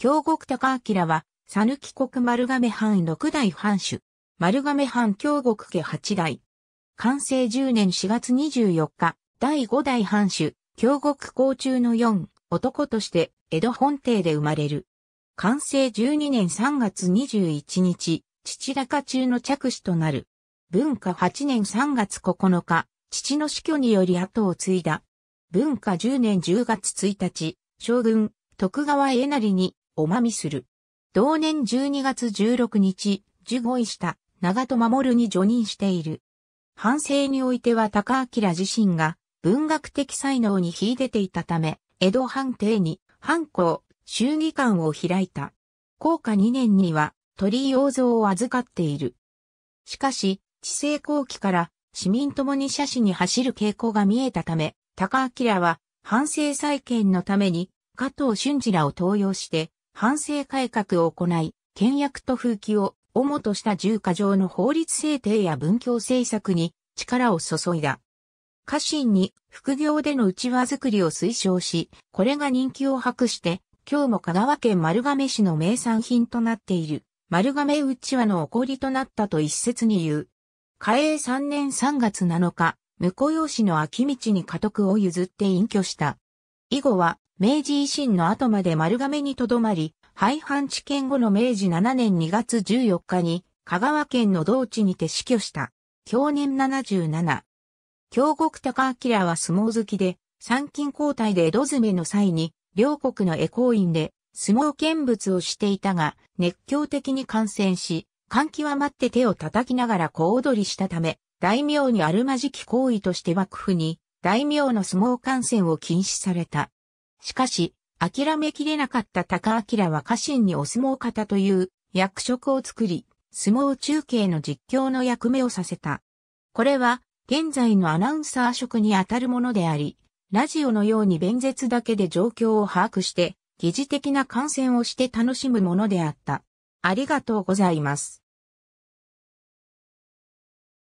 京極高明は、さぬき国丸亀藩六代藩主。丸亀藩京極家八代。完成10年4月24日、第5代藩主、京極公中の4男として江戸本邸で生まれる。完成12年3月21日、父高中の着手となる。文化8年3月9日、父の死去により後を継いだ。文化10年10月1日、将軍、徳川家成におまみする。同年12月16日、受護医した長戸守に助任している。反省においては高明自身が文学的才能に秀でていたため、江戸藩邸に藩校、衆議官を開いた。高下2年には鳥居王像を預かっている。しかし、治政後期から市民ともに写真に走る傾向が見えたため、高明は反省再建のために加藤俊二らを登用して反省改革を行い、倹約と風紀を主とした重課上の法律制定や文教政策に力を注いだ。家臣に副業での内輪作りを推奨し、これが人気を博して、今日も香川県丸亀市の名産品となっている、丸亀内輪の起こりとなったと一説に言う。嘉永3年3月7日、婿養子の秋道に家督を譲って隠居した。以後は、明治維新の後まで丸亀にとどまり、廃藩置県後の明治7年2月14日に、香川県の道地にて死去した。去年77。京国高明は相撲好きで、参勤交代で江戸詰めの際に、両国の栄光院で相撲見物をしていたが、熱狂的に感染し、気は待って手を叩きながら小踊りしたため、大名にあるまじき行為として幕府に大名の相撲観戦を禁止された。しかし、諦めきれなかった高明は家臣にお相撲方という役職を作り、相撲中継の実況の役目をさせた。これは、現在のアナウンサー職にあたるものであり、ラジオのように弁舌だけで状況を把握して、疑似的な観戦をして楽しむものであった。ありがとうございます。